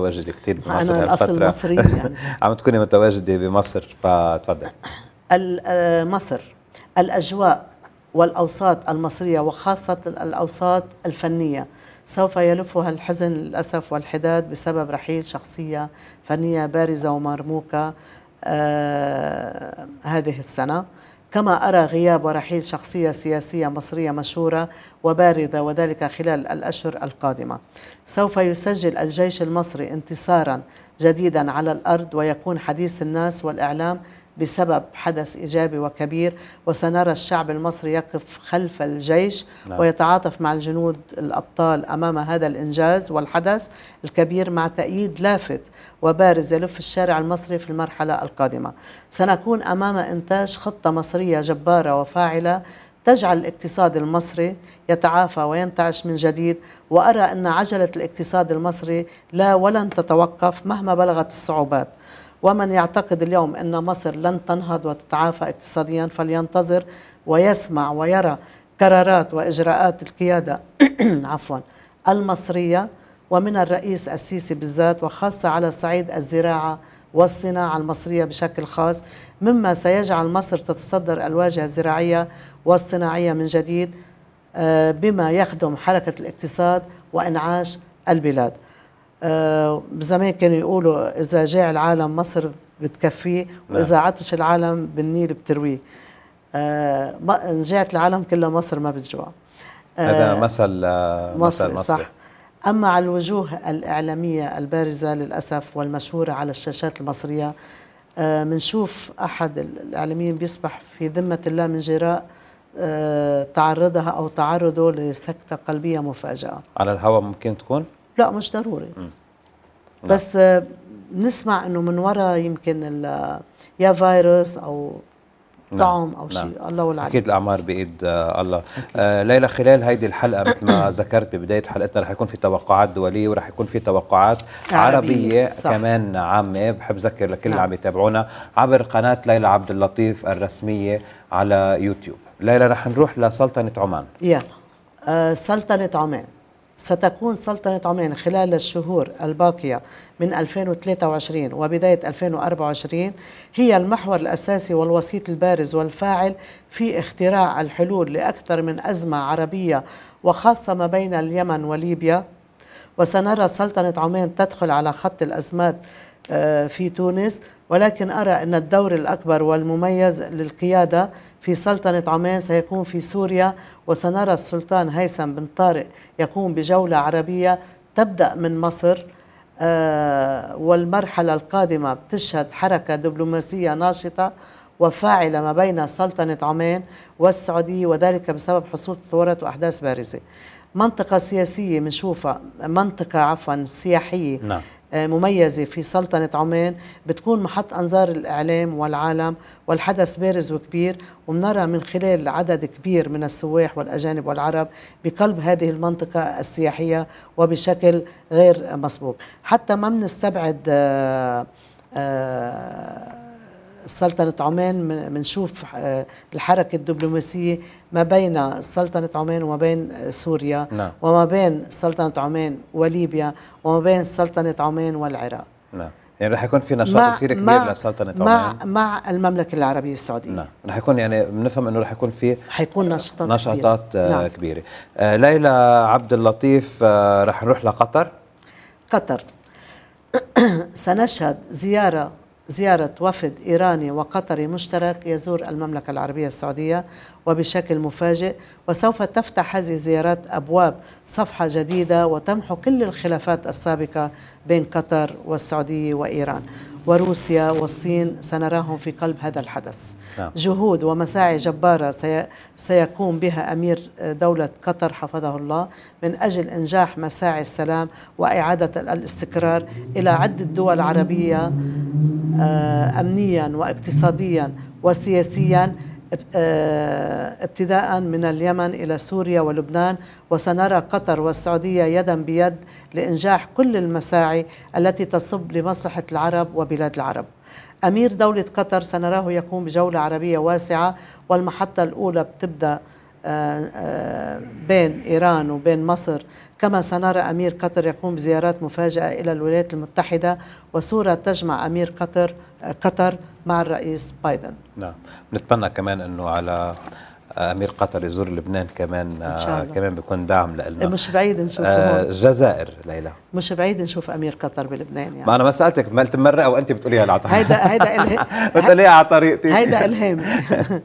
متواجده كثير بمصر أنا الأصل مصرية يعني. عم تكوني متواجده بمصر فتفضل آه، مصر الاجواء والاوساط المصريه وخاصه الاوساط الفنيه سوف يلفها الحزن للاسف والحداد بسبب رحيل شخصيه فنيه بارزه ومرموقه آه هذه السنه كما أرى غياب ورحيل شخصية سياسية مصرية مشهورة وبارزة وذلك خلال الأشهر القادمة سوف يسجل الجيش المصري انتصارا جديدا على الأرض ويكون حديث الناس والإعلام بسبب حدث إيجابي وكبير وسنرى الشعب المصري يقف خلف الجيش نعم. ويتعاطف مع الجنود الأبطال أمام هذا الإنجاز والحدث الكبير مع تأييد لافت وبارز يلف الشارع المصري في المرحلة القادمة سنكون أمام إنتاج خطة مصرية جبارة وفاعلة تجعل الاقتصاد المصري يتعافى وينتعش من جديد وأرى أن عجلة الاقتصاد المصري لا ولن تتوقف مهما بلغت الصعوبات ومن يعتقد اليوم أن مصر لن تنهض وتتعافى اقتصاديا فلينتظر ويسمع ويرى قرارات وإجراءات القيادة عفوا المصرية ومن الرئيس السيسي بالذات وخاصة على صعيد الزراعة والصناعة المصرية بشكل خاص مما سيجعل مصر تتصدر الواجهة الزراعية والصناعية من جديد آه، بما يخدم حركة الاقتصاد وإنعاش البلاد آه، زمان كانوا يقولوا إذا جاع العالم مصر بتكفيه نعم. وإذا عطش العالم بالنيل بترويه آه، إن جاعت العالم كلها مصر ما بتجوع آه، هذا مثل مصر, مصر صح أما على الوجوه الإعلامية البارزة للأسف والمشهورة على الشاشات المصرية بنشوف أحد الإعلاميين بيصبح في ذمة الله من جراء تعرضها أو تعرضه لسكتة قلبية مفاجئة على الهواء ممكن تكون؟ لا مش ضروري نعم. بس بنسمع آه، انه من وراء يمكن آه، يا فيروس او نعم. طعم او نعم. شيء الله والعلي اكيد الاعمار بايد آه، الله آه ليلى خلال هيدي الحلقه مثل ما ذكرت ببدايه حلقتنا رح يكون في توقعات دوليه ورح يكون في توقعات عربيه, عربية كمان عامه بحب اذكر لكل اللي عم يتابعونا عبر قناه ليلى عبد اللطيف الرسميه على يوتيوب ليلى رح نروح لسلطنه عمان يلا آه سلطنه عمان ستكون سلطنة عمان خلال الشهور الباقية من 2023 وبداية 2024 هي المحور الأساسي والوسيط البارز والفاعل في اختراع الحلول لأكثر من أزمة عربية وخاصة ما بين اليمن وليبيا وسنرى سلطنة عمان تدخل على خط الأزمات آه، في تونس ولكن أرى أن الدور الأكبر والمميز للقيادة في سلطنة عمان سيكون في سوريا وسنرى السلطان هيثم بن طارق يقوم بجولة عربية تبدأ من مصر آه، والمرحلة القادمة بتشهد حركة دبلوماسية ناشطة وفاعلة ما بين سلطنة عمان والسعودية وذلك بسبب حصول ثورات وأحداث بارزة منطقة سياسية بنشوفها منطقة عفوا سياحية نعم. آه، مميزة في سلطنة عمان بتكون محط أنظار الإعلام والعالم والحدث بارز وكبير ومنرى من خلال عدد كبير من السواح والأجانب والعرب بقلب هذه المنطقة السياحية وبشكل غير مسبوق حتى ما آآ آه، آه، سلطنة عمان بنشوف آه، الحركة الدبلوماسية ما بين سلطنة عمان وما بين سوريا نعم. وما بين سلطنة عمان وليبيا وما بين سلطنة عمان والعراق نعم يعني رح يكون في نشاط كثير كبير لسلطنة عمان مع مع المملكة العربية السعودية نعم رح يكون يعني بنفهم انه رح يكون في حيكون نشاطات نشاطات كبيرة, آه، نعم. كبيرة. آه ليلى عبد اللطيف آه رح نروح لقطر قطر سنشهد زيارة زيارة وفد إيراني وقطري مشترك يزور المملكة العربية السعودية وبشكل مفاجئ وسوف تفتح هذه الزيارات أبواب صفحة جديدة وتمحو كل الخلافات السابقة بين قطر والسعودية وإيران وروسيا والصين سنراهم في قلب هذا الحدث نعم. جهود ومساعي جبارة سيقوم بها أمير دولة قطر حفظه الله من أجل إنجاح مساعي السلام وإعادة الاستقرار إلى عدة دول عربية آه، امنيا واقتصاديا وسياسيا آه، ابتداء من اليمن الى سوريا ولبنان وسنرى قطر والسعوديه يدا بيد لانجاح كل المساعي التي تصب لمصلحه العرب وبلاد العرب. امير دوله قطر سنراه يقوم بجوله عربيه واسعه والمحطه الاولى بتبدا بين إيران وبين مصر كما سنرى أمير قطر يقوم بزيارات مفاجئة إلى الولايات المتحدة وصورة تجمع أمير قطر قطر مع الرئيس بايدن نعم نتمنى كمان أنه على امير قطر يزور لبنان كمان إن شاء الله. كمان بيكون دعم لنا مش بعيد نشوفه آه الجزائر ليلى مش بعيد نشوف امير قطر بلبنان يعني ما انا ما سالتك مالت مره وانت بتقوليها على طريقتي هيدا هيدا الهام بتقوليها على طريقتي هيدا الهام